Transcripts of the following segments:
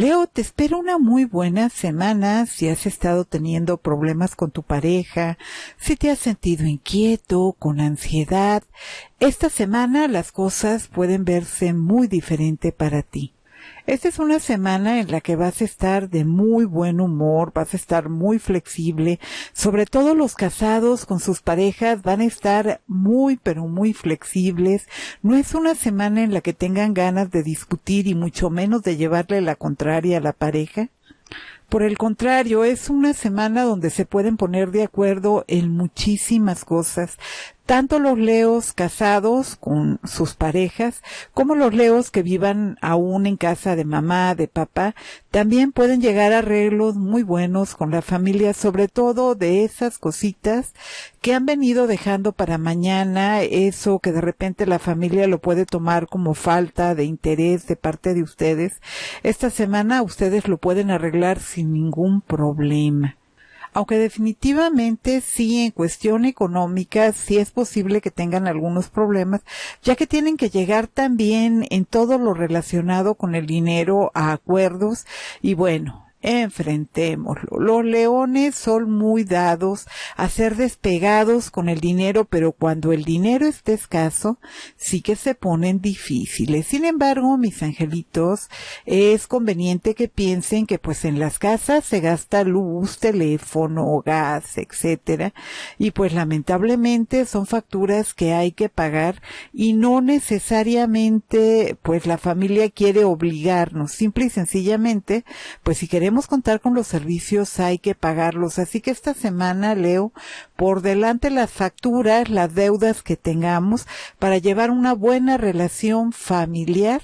Leo, te espero una muy buena semana si has estado teniendo problemas con tu pareja, si te has sentido inquieto, con ansiedad. Esta semana las cosas pueden verse muy diferente para ti. Esta es una semana en la que vas a estar de muy buen humor, vas a estar muy flexible, sobre todo los casados con sus parejas van a estar muy pero muy flexibles. No es una semana en la que tengan ganas de discutir y mucho menos de llevarle la contraria a la pareja. Por el contrario, es una semana donde se pueden poner de acuerdo en muchísimas cosas, tanto los leos casados con sus parejas como los leos que vivan aún en casa de mamá, de papá, también pueden llegar a arreglos muy buenos con la familia, sobre todo de esas cositas que han venido dejando para mañana, eso que de repente la familia lo puede tomar como falta de interés de parte de ustedes. Esta semana ustedes lo pueden arreglar sin ningún problema. Aunque definitivamente sí en cuestión económica sí es posible que tengan algunos problemas, ya que tienen que llegar también en todo lo relacionado con el dinero a acuerdos y bueno, Enfrentémoslo. Los leones son muy dados a ser despegados con el dinero, pero cuando el dinero esté escaso, sí que se ponen difíciles. Sin embargo, mis angelitos, es conveniente que piensen que pues en las casas se gasta luz, teléfono, gas, etcétera, y pues lamentablemente son facturas que hay que pagar y no necesariamente pues la familia quiere obligarnos, simple y sencillamente, pues si queremos queremos contar con los servicios hay que pagarlos. Así que esta semana leo por delante las facturas, las deudas que tengamos para llevar una buena relación familiar,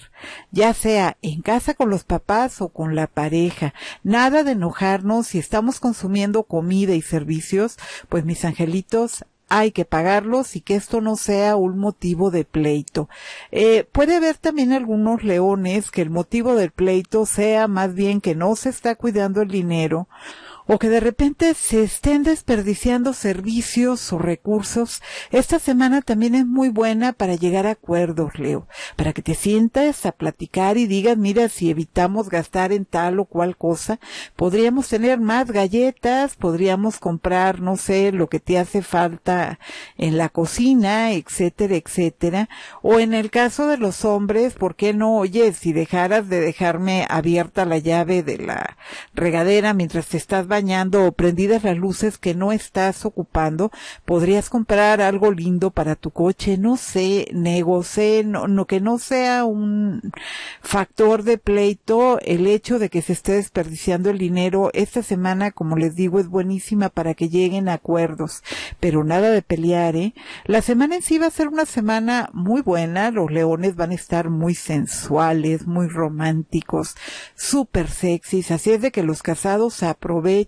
ya sea en casa con los papás o con la pareja. Nada de enojarnos si estamos consumiendo comida y servicios, pues mis angelitos, hay que pagarlos y que esto no sea un motivo de pleito. Eh, puede haber también algunos leones que el motivo del pleito sea más bien que no se está cuidando el dinero o que de repente se estén desperdiciando servicios o recursos, esta semana también es muy buena para llegar a acuerdos, Leo, para que te sientas a platicar y digas, mira, si evitamos gastar en tal o cual cosa, podríamos tener más galletas, podríamos comprar, no sé, lo que te hace falta en la cocina, etcétera, etcétera. O en el caso de los hombres, ¿por qué no, oye, si dejaras de dejarme abierta la llave de la regadera mientras te estás o prendidas las luces que no estás ocupando, podrías comprar algo lindo para tu coche, no sé, negocé, no, no, que no sea un factor de pleito el hecho de que se esté desperdiciando el dinero. Esta semana, como les digo, es buenísima para que lleguen a acuerdos, pero nada de pelear, ¿eh? La semana en sí va a ser una semana muy buena, los leones van a estar muy sensuales, muy románticos, súper sexys, así es de que los casados aprovechen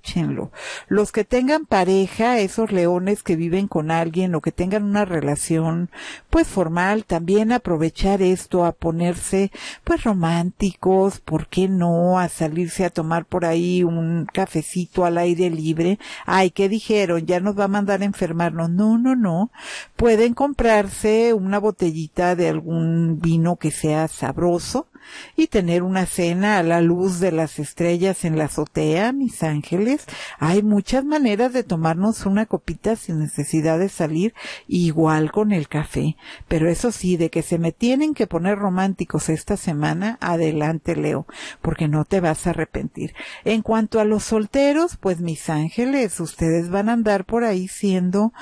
los que tengan pareja, esos leones que viven con alguien o que tengan una relación, pues formal, también aprovechar esto a ponerse, pues románticos, ¿por qué no? A salirse a tomar por ahí un cafecito al aire libre. Ay, ¿qué dijeron? Ya nos va a mandar a enfermarnos. No, no, no. Pueden comprarse una botellita de algún vino que sea sabroso y tener una cena a la luz de las estrellas en la azotea, mis ángeles. Hay muchas maneras de tomarnos una copita sin necesidad de salir, igual con el café. Pero eso sí, de que se me tienen que poner románticos esta semana, adelante Leo, porque no te vas a arrepentir. En cuanto a los solteros, pues mis ángeles, ustedes van a andar por ahí siendo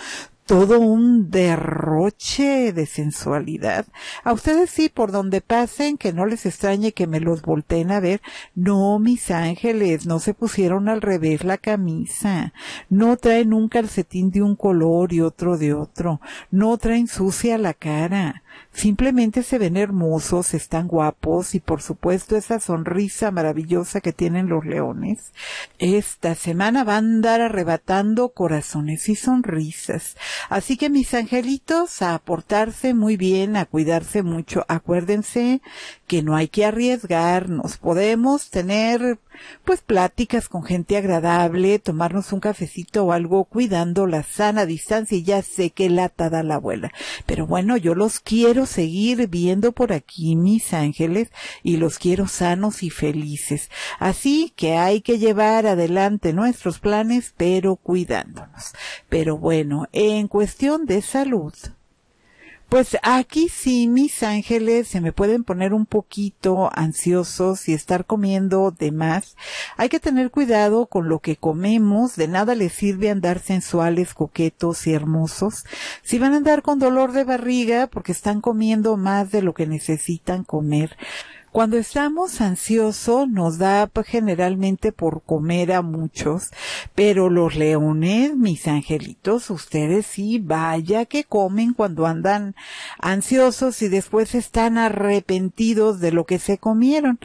todo un derroche de sensualidad. A ustedes sí, por donde pasen, que no les extrañe que me los volteen a ver. No, mis ángeles, no se pusieron al revés la camisa. No traen un calcetín de un color y otro de otro. No traen sucia la cara. Simplemente se ven hermosos, están guapos y por supuesto esa sonrisa maravillosa que tienen los leones. Esta semana van a andar arrebatando corazones y sonrisas. Así que mis angelitos, a portarse muy bien, a cuidarse mucho. Acuérdense que no hay que arriesgarnos. Podemos tener pues pláticas con gente agradable, tomarnos un cafecito o algo cuidando la sana distancia y ya sé qué lata da la abuela. Pero bueno, yo los quiero seguir viendo por aquí, mis ángeles, y los quiero sanos y felices. Así que hay que llevar adelante nuestros planes, pero cuidándonos. Pero bueno, en cuestión de salud, pues aquí sí, mis ángeles, se me pueden poner un poquito ansiosos y estar comiendo de más. Hay que tener cuidado con lo que comemos, de nada les sirve andar sensuales, coquetos y hermosos. Si van a andar con dolor de barriga porque están comiendo más de lo que necesitan comer, cuando estamos ansiosos nos da generalmente por comer a muchos, pero los leones, mis angelitos, ustedes sí, vaya que comen cuando andan ansiosos y después están arrepentidos de lo que se comieron.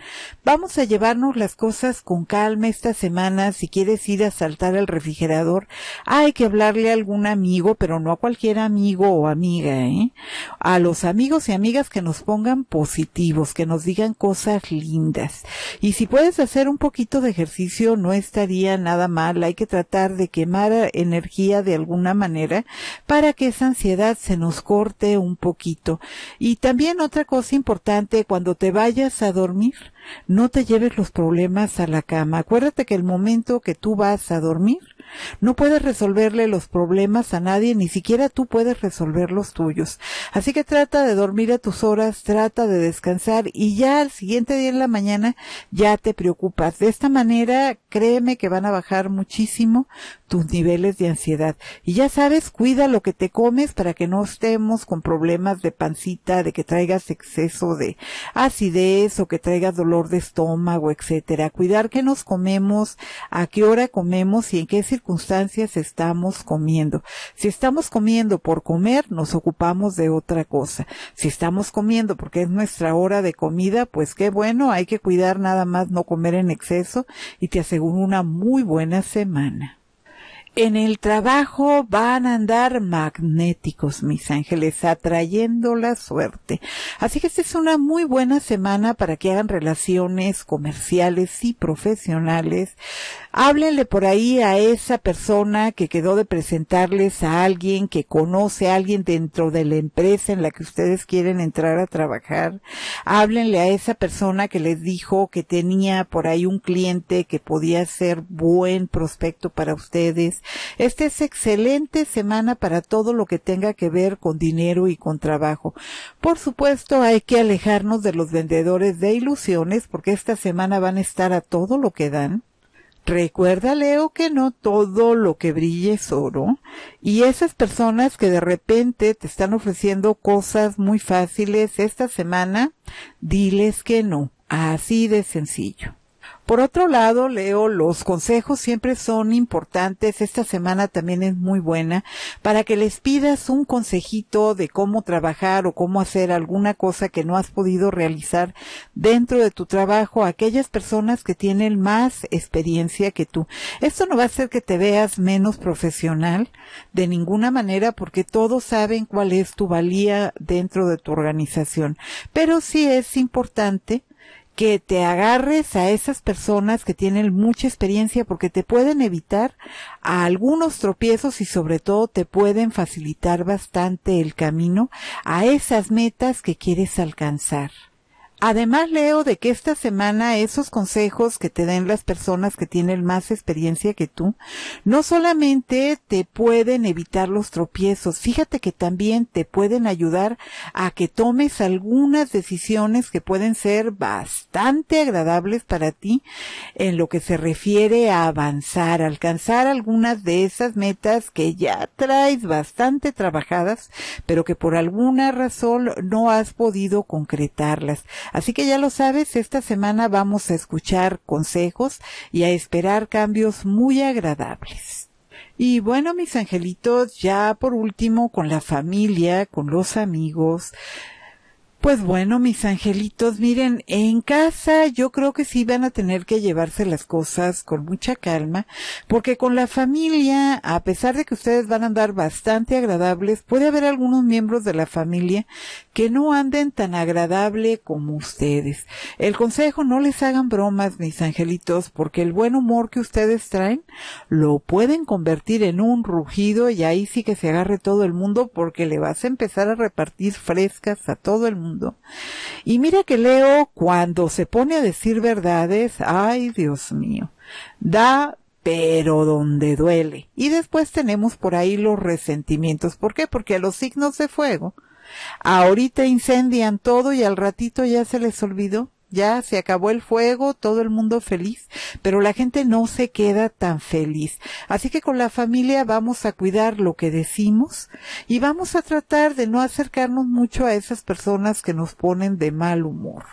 Vamos a llevarnos las cosas con calma esta semana. Si quieres ir a saltar al refrigerador, hay que hablarle a algún amigo, pero no a cualquier amigo o amiga, ¿eh? A los amigos y amigas que nos pongan positivos, que nos digan cosas lindas. Y si puedes hacer un poquito de ejercicio, no estaría nada mal. Hay que tratar de quemar energía de alguna manera para que esa ansiedad se nos corte un poquito. Y también otra cosa importante, cuando te vayas a dormir, no te lleves los problemas a la cama. Acuérdate que el momento que tú vas a dormir no puedes resolverle los problemas a nadie, ni siquiera tú puedes resolver los tuyos. Así que trata de dormir a tus horas, trata de descansar y ya al siguiente día en la mañana ya te preocupas. De esta manera, créeme que van a bajar muchísimo tus niveles de ansiedad. Y ya sabes, cuida lo que te comes para que no estemos con problemas de pancita, de que traigas exceso de acidez o que traigas dolor de estómago, etcétera. Cuidar que nos comemos, a qué hora comemos y en qué circunstancias estamos comiendo. Si estamos comiendo por comer, nos ocupamos de otra cosa. Si estamos comiendo porque es nuestra hora de comida, pues qué bueno, hay que cuidar nada más no comer en exceso y te aseguro una muy buena semana. En el trabajo van a andar magnéticos, mis ángeles, atrayendo la suerte. Así que esta es una muy buena semana para que hagan relaciones comerciales y profesionales. Háblenle por ahí a esa persona que quedó de presentarles a alguien que conoce a alguien dentro de la empresa en la que ustedes quieren entrar a trabajar. Háblenle a esa persona que les dijo que tenía por ahí un cliente que podía ser buen prospecto para ustedes esta es excelente semana para todo lo que tenga que ver con dinero y con trabajo. Por supuesto, hay que alejarnos de los vendedores de ilusiones porque esta semana van a estar a todo lo que dan. Recuerda, Leo, que no todo lo que brille es oro. Y esas personas que de repente te están ofreciendo cosas muy fáciles esta semana, diles que no. Así de sencillo. Por otro lado, Leo, los consejos siempre son importantes. Esta semana también es muy buena para que les pidas un consejito de cómo trabajar o cómo hacer alguna cosa que no has podido realizar dentro de tu trabajo a aquellas personas que tienen más experiencia que tú. Esto no va a hacer que te veas menos profesional de ninguna manera porque todos saben cuál es tu valía dentro de tu organización. Pero sí es importante que te agarres a esas personas que tienen mucha experiencia porque te pueden evitar a algunos tropiezos y sobre todo te pueden facilitar bastante el camino a esas metas que quieres alcanzar. Además, Leo, de que esta semana esos consejos que te den las personas que tienen más experiencia que tú, no solamente te pueden evitar los tropiezos, fíjate que también te pueden ayudar a que tomes algunas decisiones que pueden ser bastante agradables para ti en lo que se refiere a avanzar, alcanzar algunas de esas metas que ya traes bastante trabajadas, pero que por alguna razón no has podido concretarlas. Así que ya lo sabes, esta semana vamos a escuchar consejos y a esperar cambios muy agradables. Y bueno, mis angelitos, ya por último, con la familia, con los amigos, pues bueno, mis angelitos, miren, en casa yo creo que sí van a tener que llevarse las cosas con mucha calma, porque con la familia, a pesar de que ustedes van a andar bastante agradables, puede haber algunos miembros de la familia que no anden tan agradable como ustedes. El consejo, no les hagan bromas, mis angelitos, porque el buen humor que ustedes traen lo pueden convertir en un rugido y ahí sí que se agarre todo el mundo porque le vas a empezar a repartir frescas a todo el mundo y mira que Leo, cuando se pone a decir verdades, ay Dios mío, da pero donde duele. Y después tenemos por ahí los resentimientos. ¿Por qué? Porque los signos de fuego, ahorita incendian todo y al ratito ya se les olvidó ya se acabó el fuego, todo el mundo feliz, pero la gente no se queda tan feliz. Así que con la familia vamos a cuidar lo que decimos y vamos a tratar de no acercarnos mucho a esas personas que nos ponen de mal humor.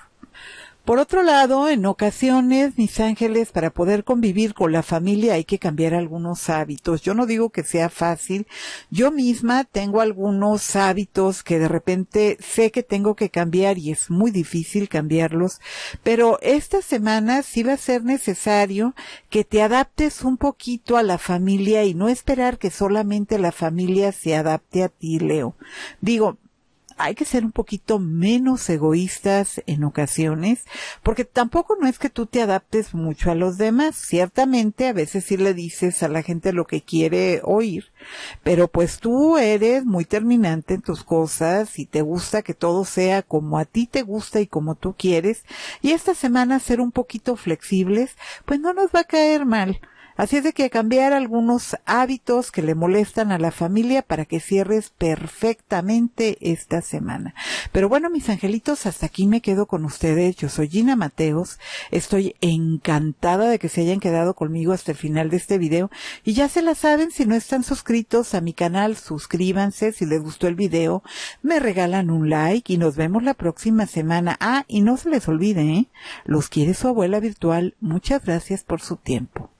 Por otro lado, en ocasiones, mis ángeles, para poder convivir con la familia hay que cambiar algunos hábitos. Yo no digo que sea fácil. Yo misma tengo algunos hábitos que de repente sé que tengo que cambiar y es muy difícil cambiarlos. Pero esta semana sí va a ser necesario que te adaptes un poquito a la familia y no esperar que solamente la familia se adapte a ti, Leo. Digo, hay que ser un poquito menos egoístas en ocasiones, porque tampoco no es que tú te adaptes mucho a los demás. Ciertamente, a veces sí le dices a la gente lo que quiere oír, pero pues tú eres muy terminante en tus cosas y te gusta que todo sea como a ti te gusta y como tú quieres. Y esta semana ser un poquito flexibles, pues no nos va a caer mal. Así es de que cambiar algunos hábitos que le molestan a la familia para que cierres perfectamente esta semana. Pero bueno, mis angelitos, hasta aquí me quedo con ustedes. Yo soy Gina Mateos. Estoy encantada de que se hayan quedado conmigo hasta el final de este video. Y ya se la saben, si no están suscritos a mi canal, suscríbanse. Si les gustó el video, me regalan un like y nos vemos la próxima semana. Ah, y no se les olvide, ¿eh? Los quiere su abuela virtual. Muchas gracias por su tiempo.